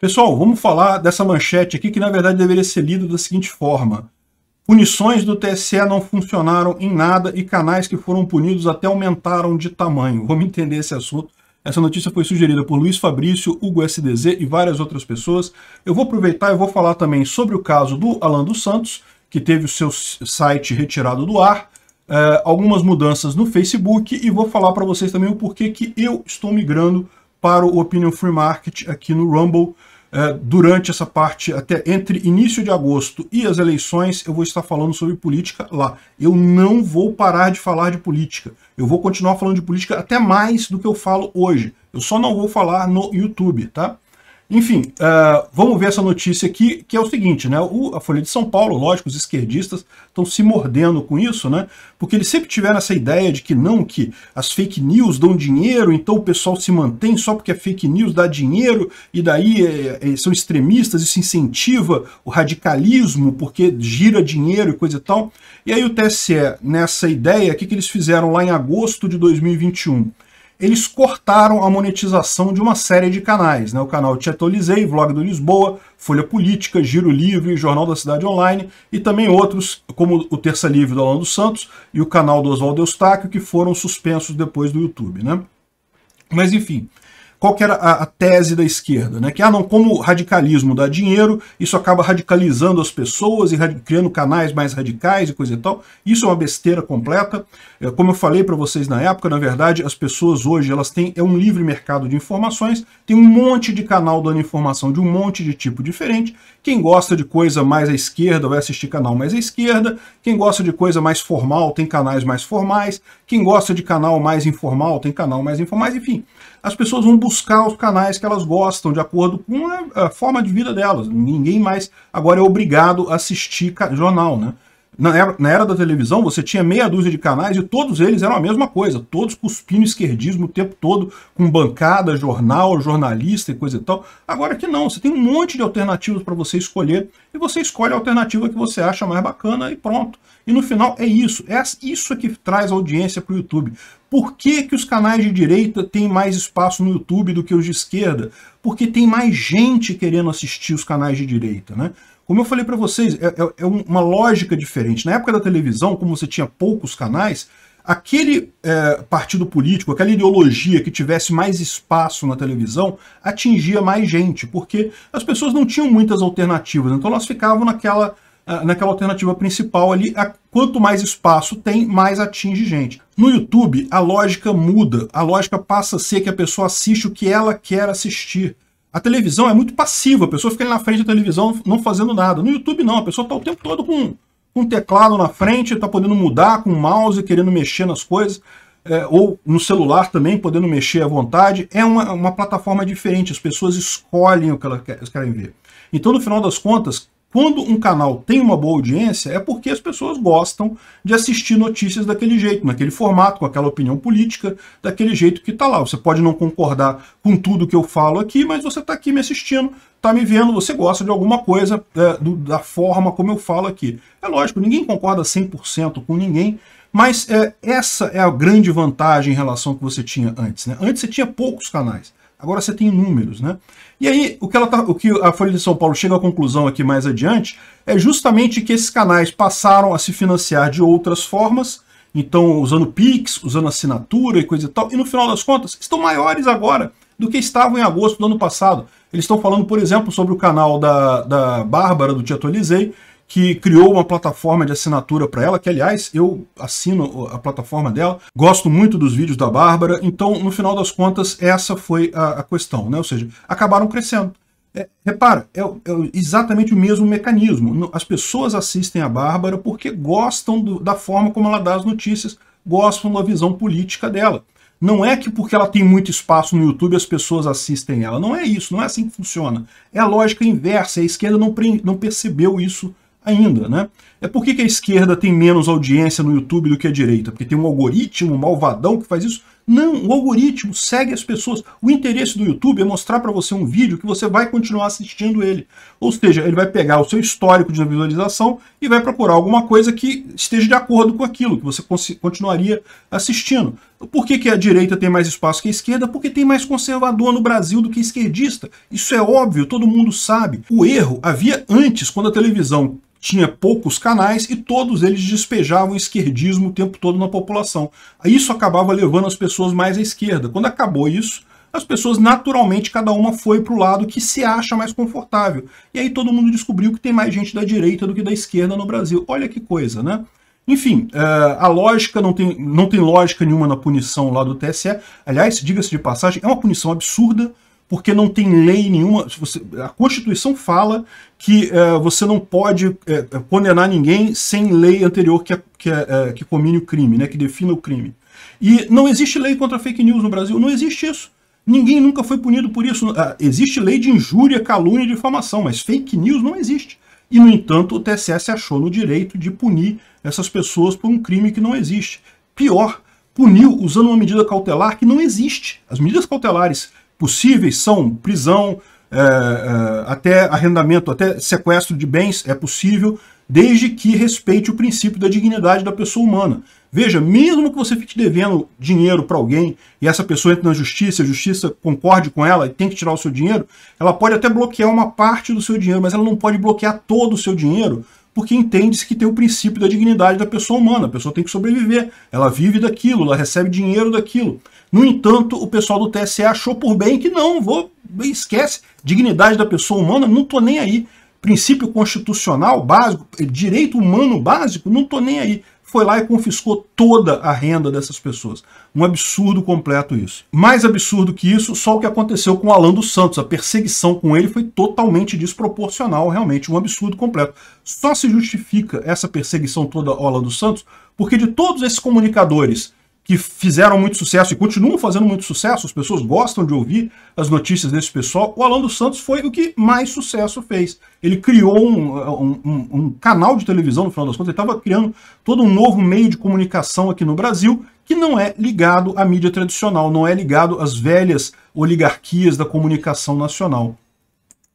Pessoal, vamos falar dessa manchete aqui que na verdade deveria ser lida da seguinte forma. Punições do TSE não funcionaram em nada e canais que foram punidos até aumentaram de tamanho. Vamos entender esse assunto. Essa notícia foi sugerida por Luiz Fabrício, Hugo SDZ e várias outras pessoas. Eu vou aproveitar e vou falar também sobre o caso do Alan dos Santos, que teve o seu site retirado do ar, eh, algumas mudanças no Facebook e vou falar para vocês também o porquê que eu estou migrando para o Opinion Free Market aqui no Rumble é, durante essa parte, até entre início de agosto e as eleições, eu vou estar falando sobre política lá. Eu não vou parar de falar de política. Eu vou continuar falando de política até mais do que eu falo hoje. Eu só não vou falar no YouTube, tá? Enfim, uh, vamos ver essa notícia aqui, que é o seguinte, né? O, a Folha de São Paulo, lógico, os esquerdistas estão se mordendo com isso, né? Porque eles sempre tiveram essa ideia de que não, que as fake news dão dinheiro, então o pessoal se mantém só porque a é fake news dá dinheiro, e daí é, é, são extremistas, isso incentiva o radicalismo, porque gira dinheiro e coisa e tal. E aí o TSE, nessa ideia, o que, que eles fizeram lá em agosto de 2021? eles cortaram a monetização de uma série de canais. Né? O canal Te Atualizei, Vlog do Lisboa, Folha Política, Giro Livre, Jornal da Cidade Online e também outros, como o Terça Livre do Alan dos Santos e o canal do Oswaldo Eustáquio, que foram suspensos depois do YouTube. Né? Mas enfim, qual que era a, a, tese da esquerda, né? Que ah, não, como o radicalismo dá dinheiro, isso acaba radicalizando as pessoas e criando canais mais radicais e coisa e tal. Isso é uma besteira completa. É, como eu falei para vocês na época, na verdade, as pessoas hoje elas têm é um livre mercado de informações, tem um monte de canal dando informação de um monte de tipo diferente. Quem gosta de coisa mais à esquerda vai assistir canal mais à esquerda. Quem gosta de coisa mais formal tem canais mais formais. Quem gosta de canal mais informal tem canal mais informais. Enfim, as pessoas vão buscar os canais que elas gostam, de acordo com a, a forma de vida delas. Ninguém mais agora é obrigado a assistir jornal, né? Na era, na era, da televisão, você tinha meia dúzia de canais e todos eles eram a mesma coisa, todos cuspindo esquerdismo o tempo todo, com bancada, jornal, jornalista e coisa e tal. Agora que não, você tem um monte de alternativas para você escolher e você escolhe a alternativa que você acha mais bacana e pronto. E no final é isso, é isso que traz audiência para o YouTube. Por que, que os canais de direita têm mais espaço no YouTube do que os de esquerda? Porque tem mais gente querendo assistir os canais de direita, né? Como eu falei para vocês, é, é, é uma lógica diferente. Na época da televisão, como você tinha poucos canais, aquele é, partido político, aquela ideologia que tivesse mais espaço na televisão, atingia mais gente, porque as pessoas não tinham muitas alternativas, então elas ficavam naquela é, naquela alternativa principal ali, quanto mais espaço tem, mais atinge gente. No YouTube, a lógica muda, a lógica passa a ser que a pessoa assiste o que ela quer assistir. A televisão é muito passiva, a pessoa fica ali na frente da televisão não fazendo nada. No YouTube não, a pessoa está o tempo todo com, um teclado na frente, está podendo mudar com o mouse, querendo mexer nas coisas, é, ou no celular também, podendo mexer à vontade. É uma, uma plataforma diferente, as pessoas escolhem o que elas querem ver. Então, no final das contas, quando um canal tem uma boa audiência, é porque as pessoas gostam de assistir notícias daquele jeito, naquele formato, com aquela opinião política, daquele jeito que está lá. Você pode não concordar com tudo que eu falo aqui, mas você está aqui me assistindo, está me vendo, você gosta de alguma coisa é, do, da forma como eu falo aqui. É lógico, ninguém concorda 100% com ninguém, mas é, essa é a grande vantagem em relação ao que você tinha antes. Né? Antes você tinha poucos canais. Agora você tem números, né? E aí, o que, ela tá, o que a Folha de São Paulo chega à conclusão aqui mais adiante é justamente que esses canais passaram a se financiar de outras formas, então usando Pix, usando assinatura e coisa e tal, e no final das contas estão maiores agora do que estavam em agosto do ano passado. Eles estão falando, por exemplo, sobre o canal da, da Bárbara, do atualizei que criou uma plataforma de assinatura para ela, que aliás eu assino a plataforma dela, gosto muito dos vídeos da Bárbara, então no final das contas essa foi a, a questão, né? ou seja, acabaram crescendo. É, repara, é, é, exatamente o mesmo mecanismo. As pessoas assistem a Bárbara porque gostam do, da forma como ela dá as notícias, gostam da visão política dela. Não é que porque ela tem muito espaço no YouTube as pessoas assistem ela. Não é isso, não é assim que funciona. É a lógica inversa, a esquerda não, não percebeu isso ainda, né? É por que, a esquerda tem menos audiência no YouTube do que a direita? Porque tem um algoritmo malvadão que faz isso não, o algoritmo segue as pessoas. O interesse do YouTube é mostrar para você um vídeo que você vai continuar assistindo ele. Ou seja, ele vai pegar o seu histórico de visualização e vai procurar alguma coisa que esteja de acordo com aquilo, que você continuaria assistindo. Por que, que a direita tem mais espaço que a esquerda? Porque tem mais conservador no Brasil do que esquerdista. Isso é óbvio, todo mundo sabe. O erro havia antes, quando a televisão tinha poucos canais e todos eles despejavam esquerdismo o tempo todo na população. Isso acabava levando as pessoas mais à esquerda. Quando acabou isso, as pessoas naturalmente cada uma foi para o lado que se acha mais confortável. E aí todo mundo descobriu que tem mais gente da direita do que da esquerda no Brasil. Olha que coisa, né? Enfim, eh, a lógica não tem, não tem lógica nenhuma na punição lá do TSE. Aliás, diga-se de passagem, é uma punição absurda porque não tem lei nenhuma. Você, a Constituição fala que é, você não pode é, condenar ninguém sem lei anterior que, é, que, é, é, que comine o crime, né, que defina o crime. E não existe lei contra fake news no Brasil, não existe isso. Ninguém nunca foi punido por isso. Ah, existe lei de injúria, calúnia e difamação, mas fake news não existe. E, no entanto, o TSE achou no direito de punir essas pessoas por um crime que não existe. Pior, puniu usando uma medida cautelar que não existe. As medidas cautelares possíveis são prisão, é, é, até arrendamento, até sequestro de bens é possível, desde que respeite o princípio da dignidade da pessoa humana. Veja, mesmo que você fique devendo dinheiro para alguém e essa pessoa entre na justiça, a justiça concorde com ela e tem que tirar o seu dinheiro, ela pode até bloquear uma parte do seu dinheiro, mas ela não pode bloquear todo o seu dinheiro porque entende-se que tem o princípio da dignidade da pessoa humana. A pessoa tem que sobreviver, ela vive daquilo, ela recebe dinheiro daquilo. No entanto, o pessoal do TSE achou por bem que não, vou esquece, dignidade da pessoa humana, não estou nem aí. Princípio constitucional básico, direito humano básico, não estou nem aí foi lá e confiscou toda a renda dessas pessoas. Um absurdo completo isso. Mais absurdo que isso, só o que aconteceu com o Alan dos Santos. A perseguição com ele foi totalmente desproporcional, realmente um absurdo completo. Só se justifica essa perseguição toda ao Alan dos Santos porque de todos esses comunicadores que fizeram muito sucesso e continuam fazendo muito sucesso, as pessoas gostam de ouvir as notícias desse pessoal, o Alan dos Santos foi o que mais sucesso fez. Ele criou um, um, um canal de televisão, no final das contas, ele estava criando todo um novo meio de comunicação aqui no Brasil, que não é ligado à mídia tradicional, não é ligado às velhas oligarquias da comunicação nacional.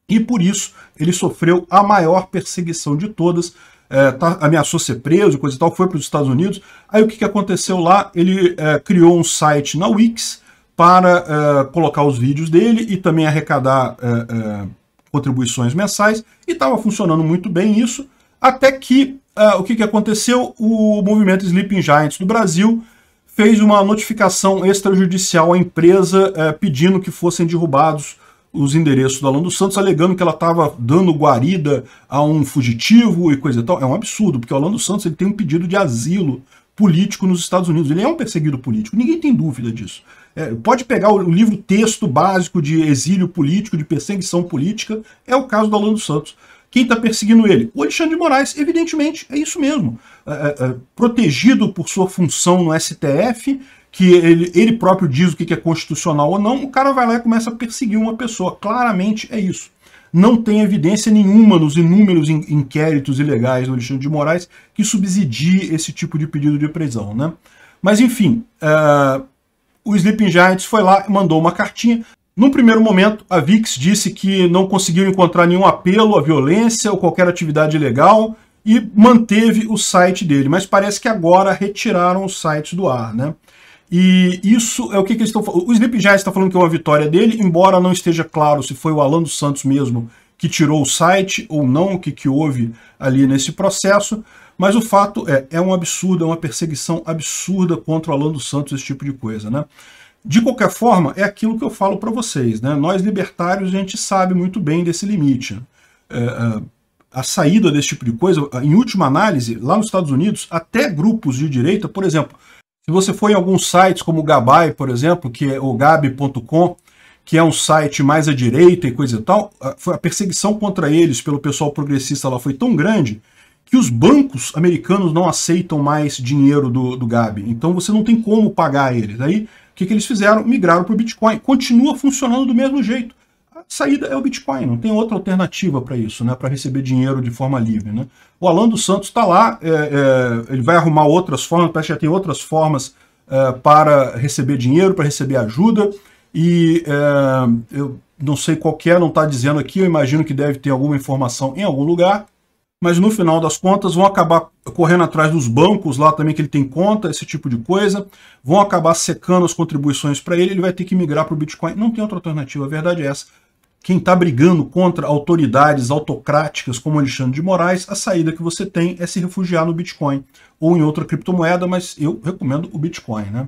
E por isso ele sofreu a maior perseguição de todas, é, tá, ameaçou ser preso, coisa e tal, foi para os Estados Unidos. Aí o que, que aconteceu lá? Ele é, criou um site na Wix para é, colocar os vídeos dele e também arrecadar é, é, contribuições mensais, e estava funcionando muito bem isso, até que é, o que, que aconteceu? O movimento Sleeping Giants do Brasil fez uma notificação extrajudicial à empresa pedindo que fossem derrubados os endereços da Alan Santos, alegando que ela estava dando guarida a um fugitivo e coisa e tal. É um absurdo, porque o Alan Santos ele tem um pedido de asilo político nos Estados Unidos. Ele é um perseguido político, ninguém tem dúvida disso. É, pode pegar o, o, livro texto básico de exílio político, de perseguição política, é o caso do Alan Santos. Quem está perseguindo ele? O Alexandre de Moraes, evidentemente, é isso mesmo. É, é, é protegido por sua função no STF, que ele, ele próprio diz o que é constitucional ou não, o cara vai lá e começa a perseguir uma pessoa. Claramente é isso. Não tem evidência nenhuma nos inúmeros inquéritos ilegais do Alexandre de Moraes que subsidie esse tipo de pedido de prisão. Né? Mas enfim, uh, o Sleeping Giants foi lá e mandou uma cartinha. No primeiro momento, a VIX disse que não conseguiu encontrar nenhum apelo à violência ou qualquer atividade ilegal e manteve o site dele, mas parece que agora retiraram os sites do ar, né? E isso é o que, que eles estão falando. O Sleep Giants está falando que é uma vitória dele, embora não esteja claro se foi o Alan dos Santos mesmo que tirou o site ou não, o que, que houve ali nesse processo. Mas o fato é, é um absurdo, é uma perseguição absurda contra o Alan dos Santos, esse tipo de coisa, né? De qualquer forma, é aquilo que eu falo para vocês, né? Nós libertários, a gente sabe muito bem desse limite. Né? É, é, a saída desse tipo de coisa, em última análise, lá nos Estados Unidos, até grupos de direita, por exemplo, se você for em alguns sites como o Gabai, por exemplo, que é o gabi.com, que é um site mais à direita e coisa e tal, a perseguição contra eles pelo pessoal progressista lá foi tão grande que os bancos americanos não aceitam mais dinheiro do, do Gabi. Então você não tem como pagar eles. Aí o que, que eles fizeram? Migraram para o Bitcoin. Continua funcionando do mesmo jeito saída é o Bitcoin, não tem outra alternativa para isso, né? para receber dinheiro de forma livre. Né? O Alan dos Santos está lá, é, é, ele vai arrumar outras formas, parece que já tem outras formas é, para receber dinheiro, para receber ajuda, e é, eu não sei qual é, não está dizendo aqui, eu imagino que deve ter alguma informação em algum lugar, mas no final das contas vão acabar correndo atrás dos bancos lá também que ele tem conta, esse tipo de coisa, vão acabar secando as contribuições para ele, ele vai ter que migrar para o Bitcoin, não tem outra alternativa, a verdade é essa quem está brigando contra autoridades autocráticas como Alexandre de Moraes, a saída que você tem é se refugiar no Bitcoin ou em outra criptomoeda, mas eu recomendo o Bitcoin, né?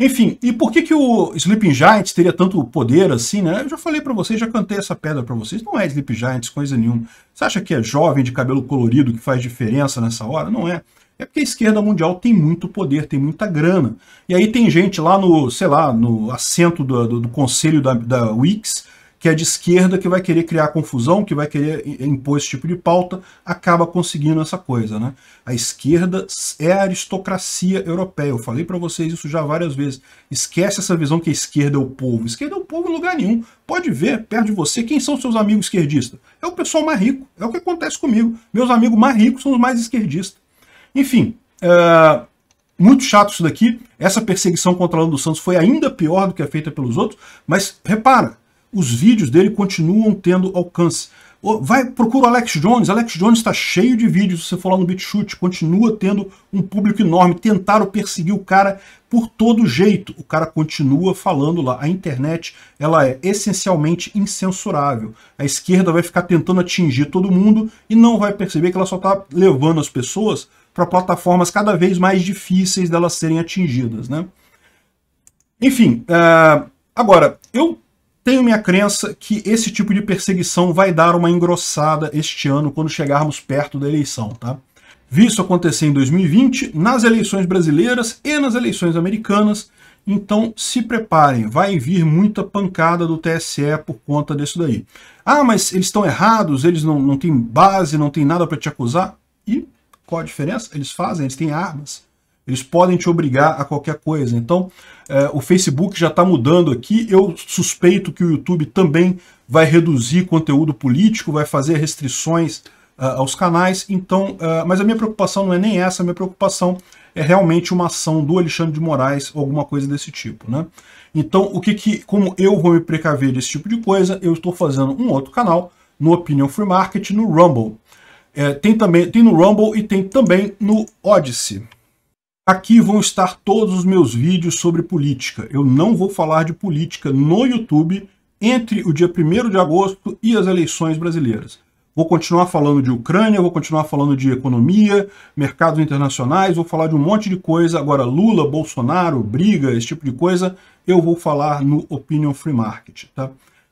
Enfim, e por que, que o Sleeping Giants teria tanto poder assim, né? Eu já falei para vocês, já cantei essa pedra para vocês. Não é Sleeping Giants coisa nenhuma. Você acha que é jovem de cabelo colorido que faz diferença nessa hora? Não é. É porque a esquerda mundial tem muito poder, tem muita grana. E aí tem gente lá no, sei lá, no assento do, do, do conselho da, da Wix que é de esquerda, que vai querer criar confusão, que vai querer impor esse tipo de pauta, acaba conseguindo essa coisa. Né? A esquerda é a aristocracia europeia. Eu falei para vocês isso já várias vezes. Esquece essa visão que a esquerda é o povo. A esquerda é o povo em lugar nenhum. Pode ver, perto de você, quem são seus amigos esquerdistas? É o pessoal mais rico. É o que acontece comigo. Meus amigos mais ricos são os mais esquerdistas. Enfim, é, muito chato isso daqui. Essa perseguição contra o Lando Santos foi ainda pior do que a é feita pelos outros. Mas repara, os vídeos dele continuam tendo alcance. Vai, procura o Alex Jones. Alex Jones está cheio de vídeos. Se você for lá no BitChute, continua tendo um público enorme. Tentaram perseguir o cara por todo jeito. O cara continua falando lá. A internet ela é essencialmente incensurável. A esquerda vai ficar tentando atingir todo mundo e não vai perceber que ela só está levando as pessoas para plataformas cada vez mais difíceis delas serem atingidas. Né? Enfim, uh, agora, eu tenho minha crença que esse tipo de perseguição vai dar uma engrossada este ano quando chegarmos perto da eleição, tá? Vi isso acontecer em 2020, nas eleições brasileiras e nas eleições americanas, então se preparem, vai vir muita pancada do TSE por conta disso daí. Ah, mas eles estão errados, eles não, não têm base, não tem nada para te acusar. E qual a diferença? Eles fazem, eles têm armas. Eles podem te obrigar a qualquer coisa. Então, é, o Facebook já está mudando aqui. Eu suspeito que o YouTube também vai reduzir conteúdo político, vai fazer restrições uh, aos canais. Então, uh, mas a minha preocupação não é nem essa. A minha preocupação é realmente uma ação do Alexandre de Moraes, alguma coisa desse tipo, né? Então, o que que, como eu vou me precaver desse tipo de coisa, eu estou fazendo um outro canal no Opinion Free Market, no Rumble. É, tem também tem no Rumble e tem também no Odyssey. Aqui vão estar todos os meus vídeos sobre política. Eu não vou falar de política no YouTube entre o dia 1 de agosto e as eleições brasileiras. Vou continuar falando de Ucrânia, vou continuar falando de economia, mercados internacionais, vou falar de um monte de coisa. Agora, Lula, Bolsonaro, briga, esse tipo de coisa, eu vou falar no Opinion Free Market, tá?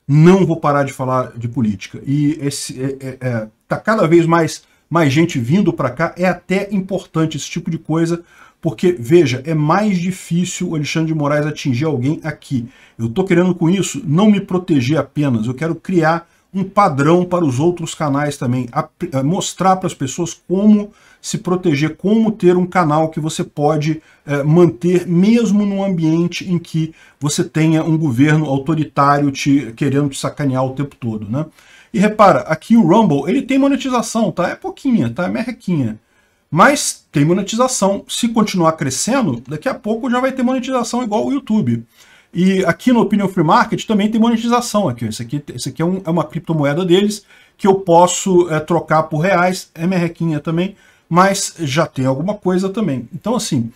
Não vou parar de falar de política. E esse é, é, é tá cada vez mais mais gente vindo para cá, é até importante esse tipo de coisa, porque, veja, é mais difícil o Alexandre de Moraes atingir alguém aqui. Eu estou querendo com isso não me proteger apenas, eu quero criar um padrão para os outros canais também, a, a mostrar para as pessoas como se proteger, como ter um canal que você pode é, manter mesmo num ambiente em que você tenha um governo autoritário te querendo te sacanear o tempo todo, né? E repara, aqui o Rumble, ele tem monetização, tá? É pouquinha, tá? É merrequinha. Mas tem monetização. Se continuar crescendo, daqui a pouco já vai ter monetização igual o YouTube. E aqui no Opinion Free Market também tem monetização aqui. Esse aqui, esse aqui é, um, é uma criptomoeda deles que eu posso é, trocar por reais. É merrequinha também, mas já tem alguma coisa também. Então, assim,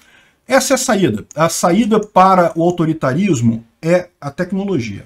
essa é a saída. A saída para o autoritarismo é a tecnologia.